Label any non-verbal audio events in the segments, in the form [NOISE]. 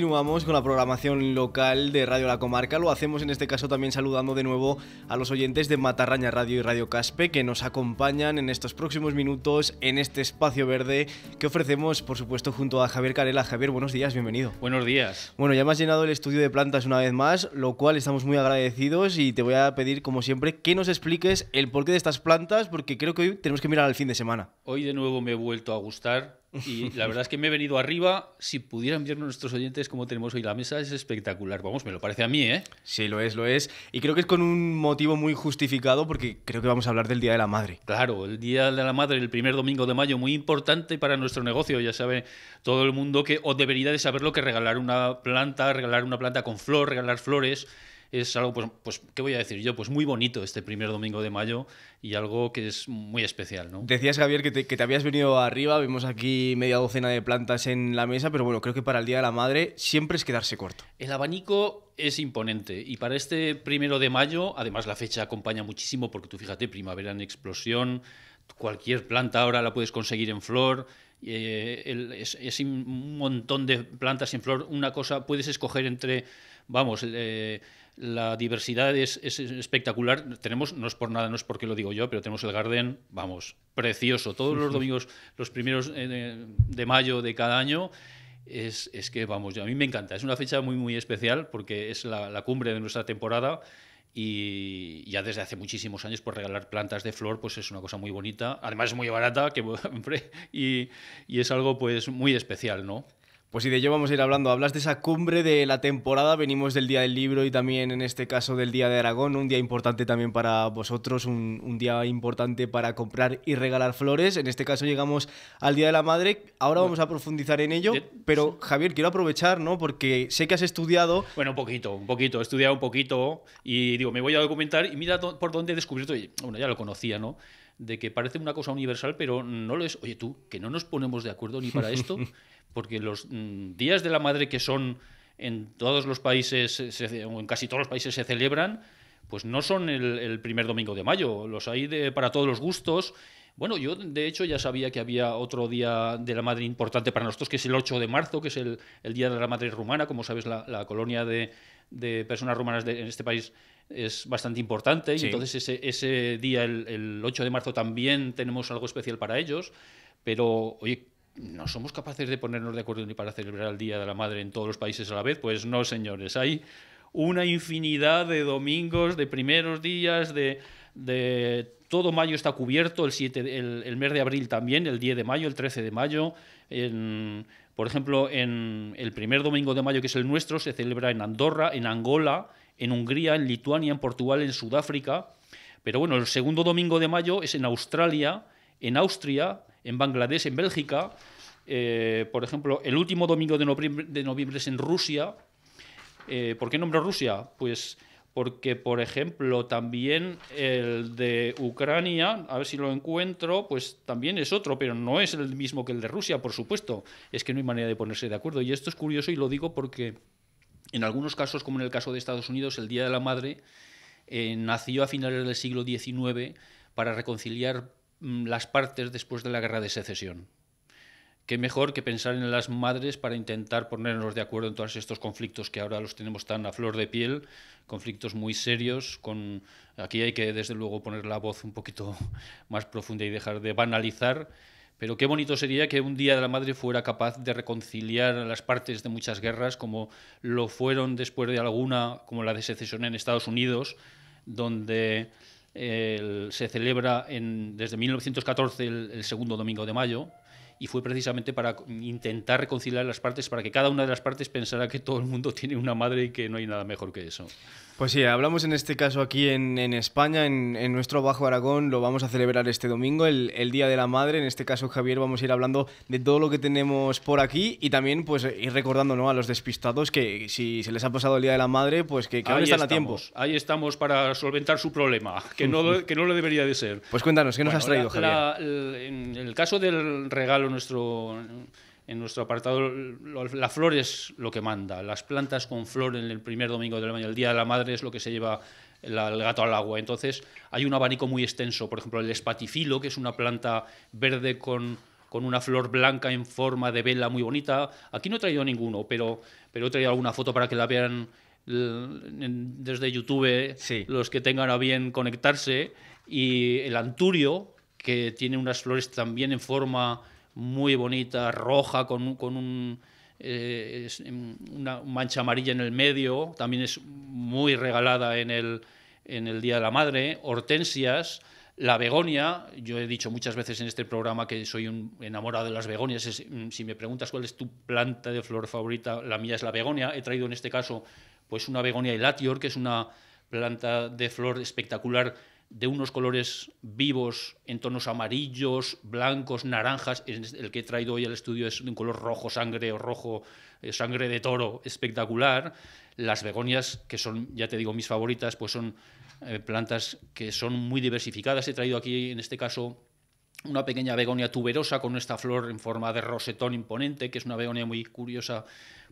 Continuamos con la programación local de Radio La Comarca. Lo hacemos en este caso también saludando de nuevo a los oyentes de Matarraña Radio y Radio Caspe que nos acompañan en estos próximos minutos en este espacio verde que ofrecemos, por supuesto, junto a Javier Carela. Javier, buenos días, bienvenido. Buenos días. Bueno, ya me llenado el estudio de plantas una vez más, lo cual estamos muy agradecidos y te voy a pedir, como siempre, que nos expliques el porqué de estas plantas, porque creo que hoy tenemos que mirar al fin de semana. Hoy de nuevo me he vuelto a gustar y [LAUGHS] la verdad es que me he venido arriba. Si pudieran ver nuestros oyentes cómo tenemos hoy la mesa, es espectacular. Vamos, me lo parece a mí, ¿eh? Sí, lo es, lo es. Y creo que es con un motivo muy justificado porque creo que vamos a hablar del Día de la Madre. Claro, el Día de la Madre, el primer domingo de mayo, muy importante para nuestro negocio. Ya sabe todo el mundo que, o debería de saberlo, que regalar una planta, regalar una planta con flor, regalar flores es algo, pues, pues, ¿qué voy a decir yo? Pues muy bonito este primer domingo de mayo y algo que es muy especial, ¿no? Decías, Javier, que te, habías venido arriba, vemos aquí media docena de plantas en la mesa, pero bueno, creo que para el Día de la Madre siempre es quedarse corto. El abanico es imponente. Y para este primero de mayo, además la fecha acompaña muchísimo porque tú fíjate, primavera en explosión, cualquier planta ahora la puedes conseguir en flor. Eh, es, es, un montón de plantas en flor. Una cosa, puedes escoger entre vamos, eh, la diversidad es, espectacular. Tenemos, no es por nada, no es porque lo digo yo, pero tenemos el Garden, vamos, precioso. Todos los [LAUGHS] domingos, los primeros eh, de, mayo de cada año. Es, que, vamos, a mí me encanta. Es una fecha muy, muy especial porque es la, cumbre de nuestra temporada y ya desde hace muchísimos años pues regalar plantas de flor pues es una cosa muy bonita además es muy barata que [LAUGHS] y es algo pues muy especial no pues sí de ello vamos a ir hablando. Hablas de esa cumbre de la temporada, venimos del Día del Libro y también en este caso del Día de Aragón, un día importante también para vosotros, un, día importante para comprar y regalar flores. En este caso llegamos al Día de la Madre, ahora vamos a profundizar en ello, pero Javier, quiero aprovechar, ¿no? Porque sé que has estudiado... Bueno, un poquito, un poquito, he estudiado un poquito y digo, me voy a documentar y mira por dónde he descubierto. Bueno, ya lo conocía, ¿no? de que parece una cosa universal, pero no lo es. Oye, tú, que no nos ponemos de acuerdo ni para esto, [LAUGHS] porque los mm, días de la madre que son en todos los países, o en casi todos los países se celebran, pues no son el, primer domingo de mayo, los hay de, para todos los gustos. Bueno, yo de hecho ya sabía que había otro día de la madre importante para nosotros, que es el 8 de marzo, que es el, Día de la Madre Rumana, como sabes, la, colonia de, de personas rumanas en este país es bastante importante y entonces ese, ese día, el, 8 de marzo, también tenemos algo especial para ellos, pero oye, ¿no somos capaces de ponernos de acuerdo ni para celebrar el Día de la Madre en todos los países a la vez? Pues no, señores, hay una infinidad de domingos, de primeros días, de... todo mayo está cubierto, el, 7, el, el, mes de abril también, el 10 de mayo, el 13 de mayo. por ejemplo, en el primer domingo de mayo, que es el nuestro, se celebra en Andorra, en Angola, en Hungría, en Lituania, en Portugal, en Sudáfrica. Pero bueno, el segundo domingo de mayo es en Australia, en Austria, en Bangladesh, en Bélgica. Eh, por ejemplo, el último domingo de noviembre, es en Rusia. Eh, ¿Por qué nombro Rusia? Pues porque, por ejemplo, también el de Ucrania, a ver si lo encuentro, pues también es otro, pero no es el mismo que el de Rusia, por supuesto. Es que no hay manera de ponerse de acuerdo. Y esto es curioso y lo digo porque en algunos casos, como en el caso de Estados Unidos, el Día de la Madre eh, nació a finales del siglo XIX para reconciliar mm, las partes después de la Guerra de Secesión. Qué mejor que pensar en las madres para intentar ponernos de acuerdo en todos estos conflictos que ahora los tenemos tan a flor de piel, conflictos muy serios, con aquí hay que desde luego poner la voz un poquito [LAUGHS] más profunda y dejar de banalizar pero qué bonito sería que un Día de la Madre fuera capaz de reconciliar las partes de muchas guerras, como lo fueron después de alguna, como la de secesión en Estados Unidos, donde eh, se celebra en, desde 1914 el segundo domingo de mayo, y fue precisamente para intentar reconciliar las partes, para que cada una de las partes pensara que todo el mundo [LAUGHS] tiene una madre y que no hay nada mejor que eso. Pues sí, hablamos en este caso aquí en, España, en, nuestro Bajo Aragón, lo vamos a celebrar este domingo, el, Día de la Madre. En este caso, Javier, vamos a ir hablando de todo lo que tenemos por aquí y también pues eh, ir recordando a los despistados que si se les ha pasado el Día de la Madre, pues que, que están a tiempo. Ahí estamos para solventar su problema, [LAUGHS] que no, [LAUGHS] que no lo debería de ser. Pues cuéntanos, ¿qué nos has traído, Javier? en el caso del regalo nuestro, en nuestro apartado la flor es lo que manda. Las plantas con flor en el primer domingo del año, el Día de la Madre es lo que se lleva el gato al agua. Entonces hay un abanico muy extenso. Por ejemplo, el espatifilo, que es una planta verde con, con una flor blanca en forma de vela muy bonita. Aquí no he traído ninguno, pero, pero he traído alguna foto para que la vean eh, desde YouTube los que tengan a bien conectarse. Y el anturio, que tiene unas flores también en forma muy bonita, roja, con, con un, eh, em, una mancha amarilla en el medio, también es muy regalada en el, en el Día de la Madre, hortensias, la begonia, yo he dicho muchas veces en este programa que soy un enamorado de las begonias. Mm, si me preguntas cuál es tu planta de flor favorita, la mía es la begonia. He traído en este caso pues una begonia elatior, que es una planta de flor espectacular de unos colores vivos en tonos amarillos, blancos, naranjas. El que he traído hoy al estudio es de un color rojo sangre o rojo eh, sangre de toro espectacular. Las begonias, que son, ya te digo, mis favoritas, pues son eh, plantas que son muy diversificadas. He traído aquí, en este caso, una pequeña begonia tuberosa con esta flor en forma de rosetón imponente, que es una begonia muy curiosa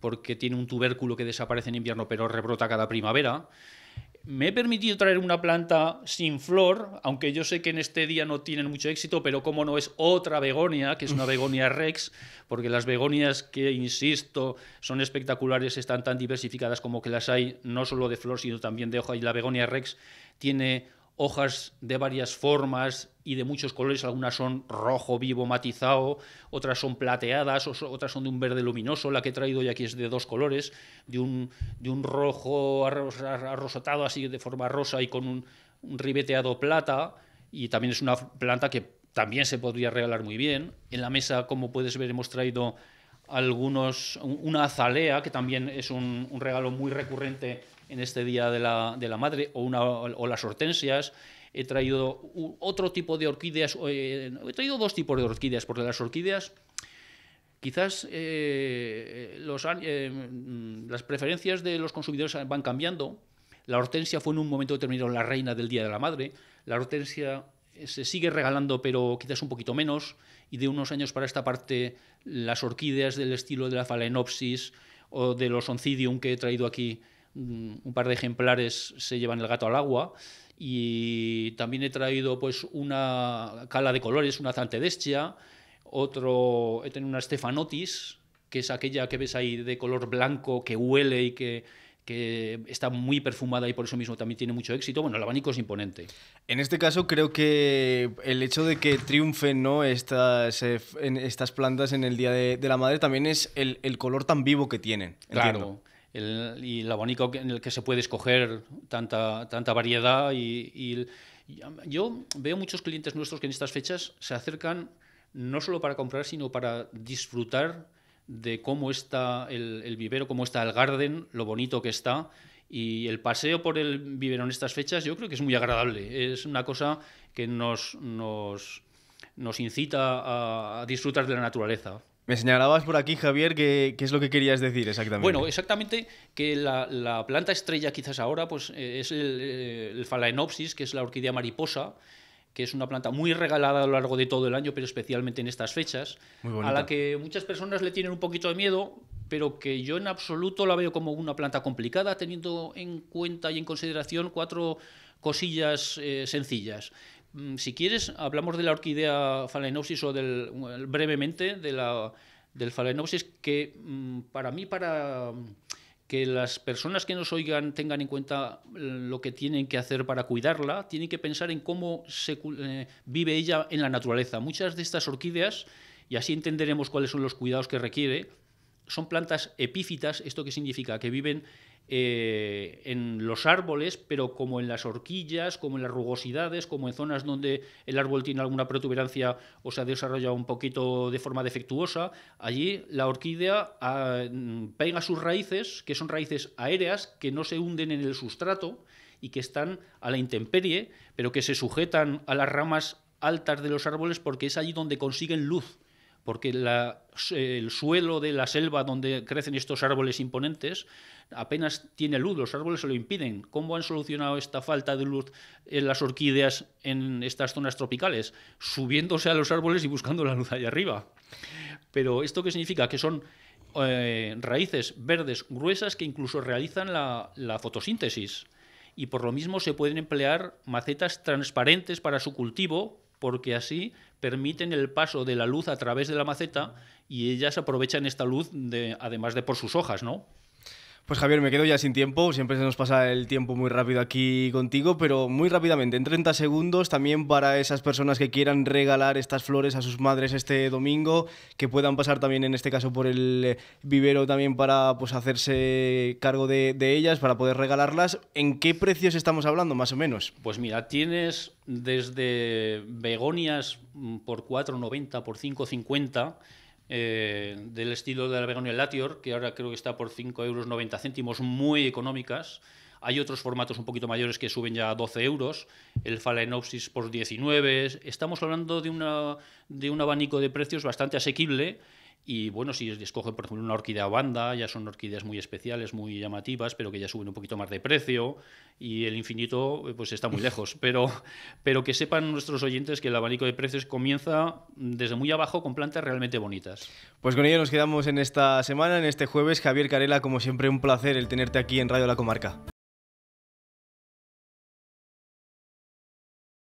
porque tiene un tubérculo que desaparece en invierno pero rebrota cada primavera me he permitido traer una planta sin flor, aunque yo sé que en este día no tienen mucho éxito, pero como no es otra begonia, que es una begonia rex, porque las begonias que, insisto, son espectaculares, están tan diversificadas como que las hay, no solo de flor, sino también de hoja, y la begonia rex tiene hojas de varias formas y de muchos colores, algunas son rojo vivo matizado, otras son plateadas, otras son de un verde luminoso, la que he traído ya aquí es de dos colores, de un, rojo arrosotado así de forma rosa y con un, ribeteado plata, y también es una planta que también se podría regalar muy bien. En la mesa, como puedes ver, hemos traído algunos, una azalea, que también es un regalo muy recurrente en este Día de la, Madre, o, una, o las hortensias. He traído otro tipo de orquídeas, eh, he traído dos tipos de orquídeas, porque las orquídeas quizás eh, eh, mm, las preferencias de los consumidores van cambiando. La hortensia fue en un momento determinado la reina del Día de la Madre. La hortensia se sigue regalando, pero quizás un poquito menos. Y de unos años para esta parte, las orquídeas del estilo de la Phalaenopsis o de los Oncidium que he traído aquí un par de ejemplares se llevan el gato al agua y también he traído pues una cala de colores, una Zantedestia, otro, he tenido una Stefanotis, que es aquella que ves ahí de color blanco, que huele y que, está muy perfumada y por eso mismo también tiene mucho éxito. Bueno, el abanico es imponente. En este caso creo que el hecho de que triunfen ¿no? estas, eh, en estas plantas en el Día de, la Madre también es el, color tan vivo que tienen. Claro y el abanico en el que se puede escoger tanta, tanta variedad. Y, yo veo muchos clientes nuestros que en estas fechas se acercan no solo para comprar, sino para disfrutar de cómo está el, el vivero, cómo está el garden, lo bonito que está. Y el paseo por el vivero en estas fechas yo creo que es muy agradable. Es una cosa que nos, nos, incita a disfrutar de la naturaleza. Me señalabas por aquí, Javier, que, qué es lo que querías decir exactamente. Bueno, exactamente que la, planta estrella quizás ahora pues, eh, es eh, el, Phalaenopsis, que es la orquídea mariposa, que es una planta muy regalada a lo largo de todo el año, pero especialmente en estas fechas, a la que muchas personas le tienen un poquito de miedo, pero que yo en absoluto la veo como una planta complicada, teniendo en cuenta y en consideración cuatro cosillas eh, sencillas. Mm, si quieres, hablamos de la orquídea phalaenopsis o del, brevemente de la, del phalaenopsis, que mm, para mí, para mm, que las personas que nos oigan tengan en cuenta lo que tienen que hacer para cuidarla, tienen que pensar en cómo se, eh, vive ella en la naturaleza. Muchas de estas orquídeas, y así entenderemos cuáles son los cuidados que requiere, son plantas epífitas, esto que significa que viven eh, en los árboles, pero como en las horquillas, como en las rugosidades, como en zonas donde el árbol tiene alguna protuberancia o se ha desarrollado un poquito de forma defectuosa, allí la orquídea ah, pega sus raíces, que son raíces aéreas, que no se hunden en el sustrato y que están a la intemperie, pero que se sujetan a las ramas altas de los árboles porque es allí donde consiguen luz porque eh, el suelo de la selva donde crecen estos árboles imponentes apenas tiene luz, los árboles se lo impiden. ¿Cómo han solucionado esta falta de luz en las orquídeas en estas zonas tropicales? Subiéndose a los árboles y buscando la luz allá arriba. Pero esto qué significa? Que son eh, raíces verdes gruesas que incluso realizan la fotosíntesis. Y por lo mismo se pueden emplear macetas transparentes para su cultivo porque así permiten el paso de la luz a través de la maceta y ellas aprovechan esta luz además de por sus hojas, ¿no? Pues Javier, me quedo ya sin tiempo, siempre se nos pasa el tiempo muy rápido aquí contigo, pero muy rápidamente, en 30 segundos, también para esas personas que quieran regalar estas flores a sus madres este domingo, que puedan pasar también en este caso por el eh, vivero también para pues, hacerse cargo de, de ellas, para poder regalarlas, ¿en qué precios estamos hablando más o menos? Pues mira, tienes desde begonias mm, por 4,90, por 5,50 eh, del estilo de la Begonia Latior, que ahora creo que está por 5,90 euros céntimos, muy económicas. Hay otros formatos un poquito mayores que suben ya a 12 euros, el Phalaenopsis por 19. Estamos hablando de, una, de un abanico de precios bastante asequible y bueno, si escogen, por ejemplo, una orquídea banda, ya son orquídeas muy especiales, muy llamativas, pero que ya suben un poquito más de precio y el infinito eh, pues está muy [LAUGHS] lejos. Pero, pero que sepan nuestros oyentes que el abanico de precios comienza desde muy abajo con plantas realmente bonitas. Pues con ello nos quedamos en esta semana, en este jueves. Javier Carela, como siempre, un placer el tenerte aquí en Radio La Comarca.